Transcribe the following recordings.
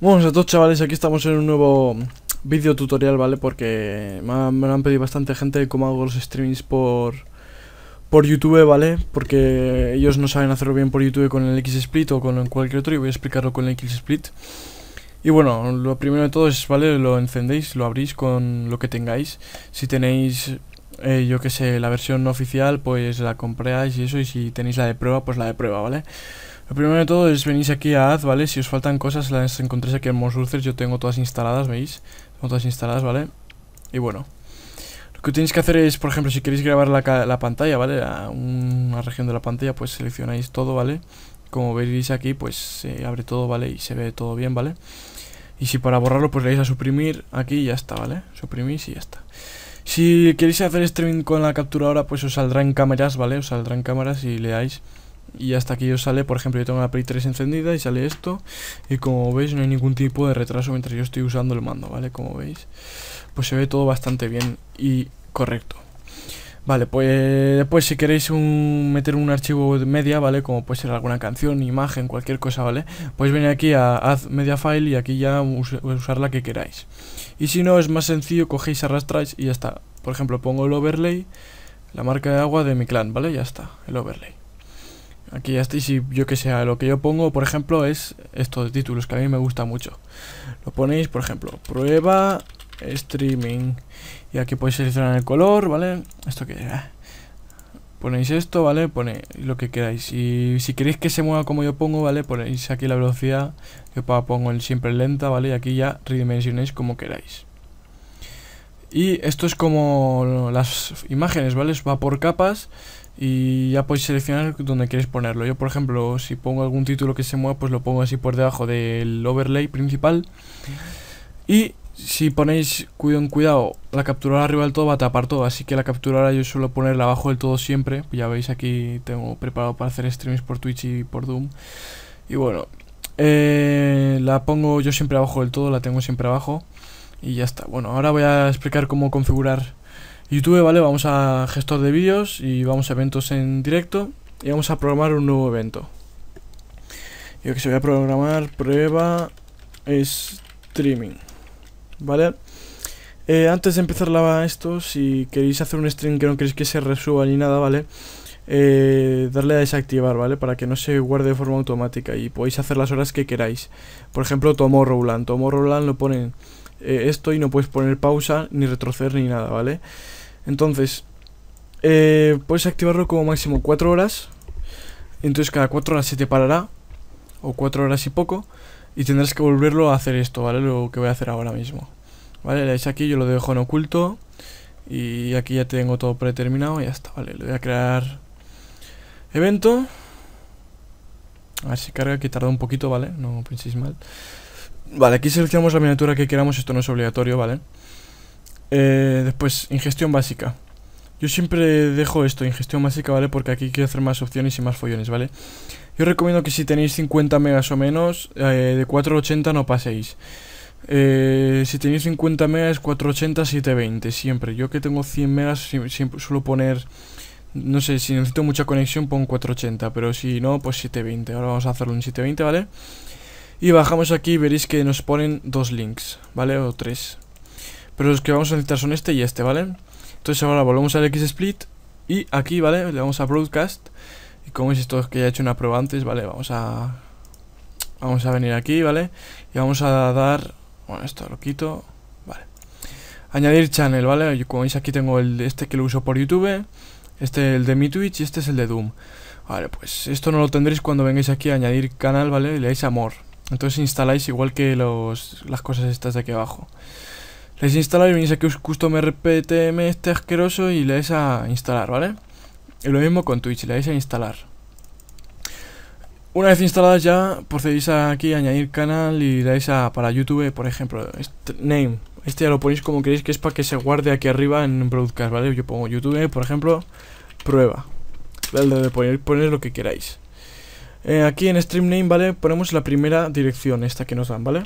Bueno, a todos chavales, aquí estamos en un nuevo vídeo tutorial, ¿vale? Porque me han, han, pedido bastante gente cómo hago los streamings por por YouTube, ¿vale? Porque ellos no saben hacerlo bien por YouTube con el XSplit o con cualquier otro y voy a explicarlo con el XSplit. Y bueno, lo primero de todo es, ¿vale? Lo encendéis, lo abrís con lo que tengáis. Si tenéis, eh, yo que sé, la versión no oficial, pues la compréis y eso. Y si tenéis la de prueba, pues la de prueba, ¿vale? Lo primero de todo es venir aquí a Add, ¿vale? Si os faltan cosas, las encontréis aquí en Mosourcer. Yo tengo todas instaladas, ¿veis? Tengo todas instaladas, ¿vale? Y bueno. Lo que tenéis que hacer es, por ejemplo, si queréis grabar la, pantalla, ¿vale? A una región de la pantalla, pues seleccionáis todo, ¿vale? Como veis aquí, pues se abre todo, ¿vale? Y se ve todo bien, ¿vale? Y si para borrarlo, pues le dais a suprimir aquí y ya está, ¿vale? Suprimís y ya está. Si queréis hacer streaming con la captura ahora, pues os saldrá en cámaras, ¿vale? Os saldrá en cámaras y leáis y hasta aquí yo sale, por ejemplo, yo tengo la Play 3 encendida y sale esto y como veis no hay ningún tipo de retraso mientras yo estoy usando el mando, ¿vale? Como veis, pues se ve todo bastante bien y correcto. Vale, pues después pues si queréis un, meter un archivo de media, ¿vale? Como puede ser alguna canción, imagen, cualquier cosa, ¿vale? Pues venir aquí a Add Media File y aquí ya usar la que queráis. Y si no, es más sencillo, cogéis, arrastráis y ya está. Por ejemplo, pongo el overlay, la marca de agua de mi clan, ¿vale? Ya está, el overlay. Aquí ya estoy, si yo que sea, lo que yo pongo, por ejemplo, es estos títulos que a mí me gusta mucho. Lo ponéis, por ejemplo, prueba streaming. Y aquí podéis seleccionar el color, ¿vale? Esto que... Ah, ponéis esto, ¿vale? Pone lo que queráis. Y si queréis que se mueva como yo pongo, ¿vale? Ponéis aquí la velocidad. Yo pongo el siempre lenta, ¿vale? Y aquí ya redimensionéis como queráis. Y esto es como las imágenes, ¿vale? Va por capas y ya podéis pues, seleccionar donde queréis ponerlo. Yo, por ejemplo, si pongo algún título que se mueva, pues lo pongo así por debajo del overlay principal. Y si ponéis cuidado en cuidado, la captura arriba del todo va a tapar todo, así que la capturadora yo suelo ponerla abajo del todo siempre. Ya veis, aquí tengo preparado para hacer streams por Twitch y por Doom. Y bueno, eh, la pongo yo siempre abajo del todo, la tengo siempre abajo. Y ya está. Bueno, ahora voy a explicar cómo configurar YouTube, ¿vale? Vamos a gestor de vídeos y vamos a eventos en directo y vamos a programar un nuevo evento. Yo que se voy a programar prueba streaming, ¿vale? Eh, antes de empezar la, esto, si queréis hacer un stream que no queréis que se resuba ni nada, ¿vale? Eh, darle a desactivar, ¿vale? Para que no se guarde de forma automática y podéis hacer las horas que queráis. Por ejemplo, Tomorrowland. Tomorrowland lo ponen eh, esto y no puedes poner pausa, ni retroceder, ni nada, ¿vale? vale entonces, eh, puedes activarlo como máximo 4 horas. Entonces cada 4 horas se te parará. O 4 horas y poco. Y tendrás que volverlo a hacer esto, ¿vale? Lo que voy a hacer ahora mismo. ¿Vale? Le dais aquí, yo lo dejo en oculto. Y aquí ya tengo todo predeterminado. Y ya está, ¿vale? Le voy a crear evento. A ver si carga, que tarda un poquito, ¿vale? No penséis mal. Vale, aquí seleccionamos la miniatura que queramos. Esto no es obligatorio, ¿vale? vale eh, después, ingestión básica. Yo siempre dejo esto, ingestión básica, ¿vale? Porque aquí quiero hacer más opciones y más follones, ¿vale? Yo recomiendo que si tenéis 50 megas o menos, eh, de 480 no paséis. Eh, si tenéis 50 megas, 480, 720, siempre. Yo que tengo 100 megas, suelo poner... No sé, si necesito mucha conexión, pongo 480, pero si no, pues 720. Ahora vamos a hacerlo en 720, ¿vale? Y bajamos aquí y veréis que nos ponen dos links, ¿vale? O tres. Pero los que vamos a necesitar son este y este, ¿vale? Entonces ahora volvemos al XSplit y aquí, ¿vale? Le vamos a Broadcast. Y como es esto que ya he hecho una prueba antes, ¿vale? Vamos a... Vamos a venir aquí, ¿vale? Y vamos a dar... Bueno, esto lo quito. Vale. Añadir channel, ¿vale? como veis aquí tengo el este que lo uso por YouTube. Este el de mi Twitch y este es el de Doom. Vale, pues esto no lo tendréis cuando vengáis aquí a añadir canal, ¿vale? Y le dais amor. Entonces instaláis igual que los, las cosas estas de aquí abajo. Les instalar y venís aquí custom rptm este asqueroso y le dais a instalar, ¿vale? Y lo mismo con Twitch, le dais a instalar. Una vez instaladas ya, procedéis aquí a añadir canal y le dais a para YouTube, por ejemplo, este name. Este ya lo ponéis como queréis, que es para que se guarde aquí arriba en broadcast, ¿vale? Yo pongo YouTube, por ejemplo, prueba. Le poner, poner lo que queráis. Eh, aquí en stream name, ¿vale? Ponemos la primera dirección, esta que nos dan, ¿vale?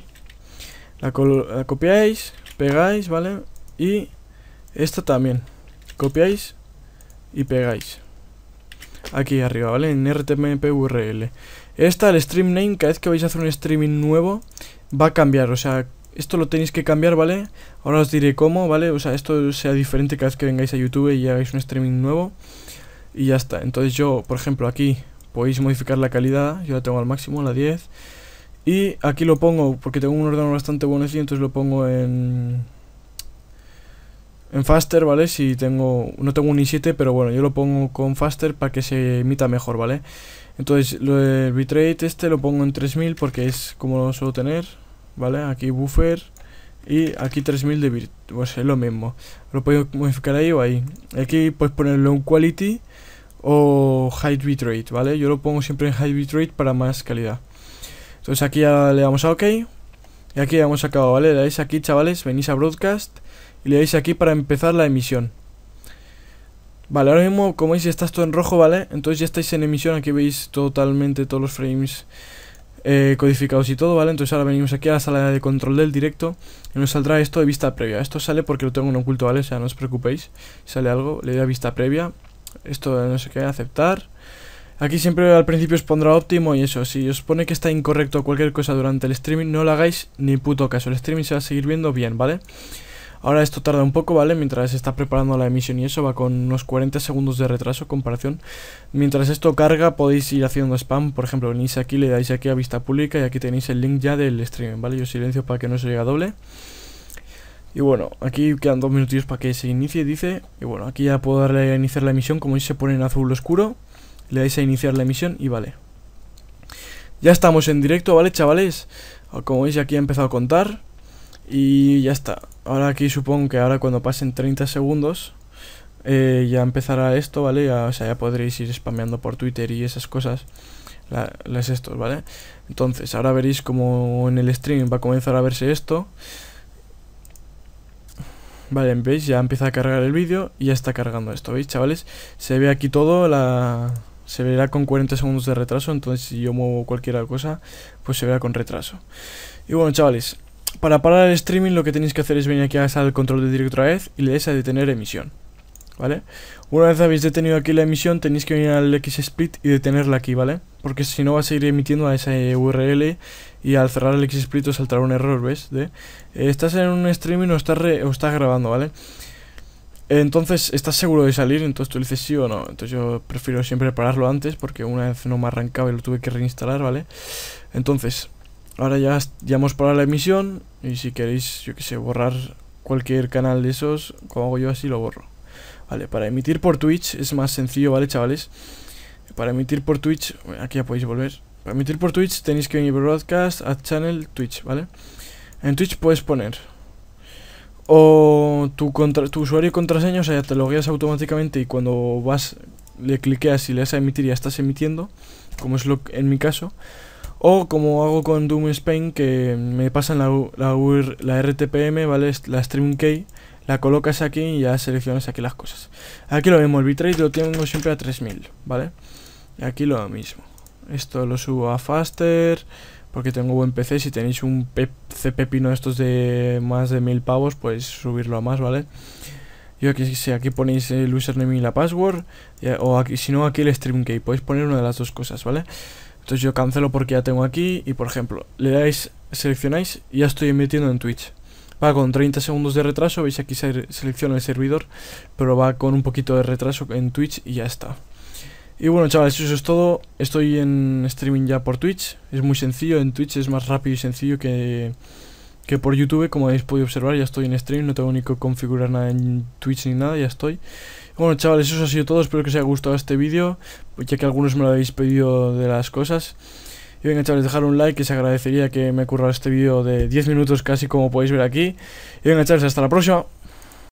la copiáis, pegáis, ¿vale? Y esta también. Copiáis y pegáis. Aquí arriba, ¿vale? En RTMP URL. Esta, el stream name, cada vez que vais a hacer un streaming nuevo, va a cambiar. O sea, esto lo tenéis que cambiar, ¿vale? Ahora os diré cómo, ¿vale? O sea, esto sea diferente cada vez que vengáis a YouTube y hagáis un streaming nuevo. Y ya está. Entonces yo, por ejemplo, aquí podéis modificar la calidad. Yo la tengo al máximo, la 10. Y aquí lo pongo, porque tengo un ordenador bastante bueno así, entonces lo pongo en... En faster, ¿vale? Si tengo... No tengo un i7, pero bueno, yo lo pongo con faster para que se emita mejor, ¿vale? Entonces, lo bitrate este lo pongo en 3000 porque es como lo suelo tener, ¿vale? Aquí buffer y aquí 3000 de bit, pues es lo mismo. Lo puedo modificar ahí o ahí. Aquí puedes ponerlo en quality o high bitrate, ¿vale? Yo lo pongo siempre en high bitrate para más calidad. Entonces aquí ya le damos a OK. Y aquí ya hemos acabado, ¿vale? Le dais aquí, chavales, venís a Broadcast y le dais aquí para empezar la emisión. Vale, ahora mismo, como veis, ya está todo en rojo, ¿vale? Entonces ya estáis en emisión, aquí veis totalmente todos los frames eh, codificados y todo, ¿vale? Entonces ahora venimos aquí a la sala de control del directo y nos saldrá esto de vista previa. Esto sale porque lo tengo en oculto, ¿vale? O sea, no os preocupéis, sale algo, le doy a vista previa. Esto no sé qué, aceptar. Aquí siempre al principio os pondrá óptimo y eso, si os pone que está incorrecto cualquier cosa durante el streaming, no lo hagáis ni puto caso, el streaming se va a seguir viendo bien, ¿vale? Ahora esto tarda un poco, ¿vale? Mientras se está preparando la emisión y eso va con unos 40 segundos de retraso comparación. Mientras esto carga podéis ir haciendo spam, por ejemplo, venís aquí, le dais aquí a vista pública y aquí tenéis el link ya del streaming, ¿vale? Yo silencio para que no se llegue a doble. Y bueno, aquí quedan dos minutillos para que se inicie, dice. Y bueno, aquí ya puedo darle a iniciar la emisión, como veis se pone en azul oscuro. Le dais a iniciar la emisión y vale. Ya estamos en directo, ¿vale, chavales? Ah, como veis, aquí ha empezado a contar. Y ya está. Ahora aquí supongo que ahora cuando pasen 30 segundos eh, ya empezará esto, ¿vale? o sea, ya podréis ir spameando por Twitter y esas cosas. las estos, ¿vale? Entonces, ahora veréis como en el stream va a comenzar a verse esto. Vale, veis, ya empieza a cargar el vídeo y ya está cargando esto, ¿veis, chavales? Se ve aquí todo la se verá con 40 segundos de retraso, entonces si yo muevo cualquier cosa, pues se verá con retraso. Y bueno, chavales, para parar el streaming lo que tenéis que hacer es venir aquí al control de directo otra vez y le dais a detener emisión. ¿Vale? Una vez habéis detenido aquí la emisión, tenéis que venir al XSplit y detenerla aquí, ¿vale? Porque si no va a seguir emitiendo a esa URL y al cerrar el XSplit os saltará un error, ¿ves? De, eh, estás en un streaming o estás, grabando, ¿vale? vale entonces, ¿estás seguro de salir? Entonces tú dices sí o no. Entonces yo prefiero siempre pararlo antes porque una vez no me arrancaba y lo tuve que reinstalar, ¿vale? Entonces, ahora ya, hemos parado la emisión y si queréis, yo qué sé, borrar cualquier canal de esos, como hago yo así, lo borro. Vale, para emitir por Twitch es más sencillo, ¿vale, chavales? Para emitir por Twitch, aquí ya podéis volver. Para emitir por Twitch tenéis que venir broadcast, a channel, Twitch, ¿vale? En Twitch puedes poner o tu, tu usuario y contraseña, o sea, te logueas automáticamente y cuando vas, le cliqueas y le das a emitir, ya estás emitiendo, como es lo en mi caso. O como hago con Doom Spain, que me pasan la, la, la RTPM, ¿vale? La Stream Key, la colocas aquí y ya seleccionas aquí las cosas. Aquí lo vemos el bitrate lo tengo siempre a 3000, ¿vale? Y aquí lo mismo. Esto lo subo a Faster, porque tengo buen PC. Si tenéis un PC pepino estos de más de mil pavos, podéis pues subirlo a más, ¿vale? Yo aquí, si aquí ponéis el username y la password, o aquí, si no, aquí el stream key. Podéis poner una de las dos cosas, ¿vale? Entonces yo cancelo porque ya tengo aquí y, por ejemplo, le dais, seleccionáis y ya estoy emitiendo en Twitch. Va con 30 segundos de retraso, veis aquí se selecciona el servidor, pero va con un poquito de retraso en Twitch y ya está. Y bueno chavales, eso es todo. Estoy en streaming ya por Twitch. Es muy sencillo, en Twitch es más rápido y sencillo que, por YouTube. Como habéis podido observar, ya estoy en stream. No tengo ni que configurar nada en Twitch ni nada, ya estoy. Bueno chavales, eso ha sido todo. Espero que os haya gustado este vídeo. Ya que algunos me lo habéis pedido de las cosas. Y venga chavales, dejar un like que se agradecería que me currara este vídeo de 10 minutos casi como podéis ver aquí. Y venga chavales, hasta la próxima.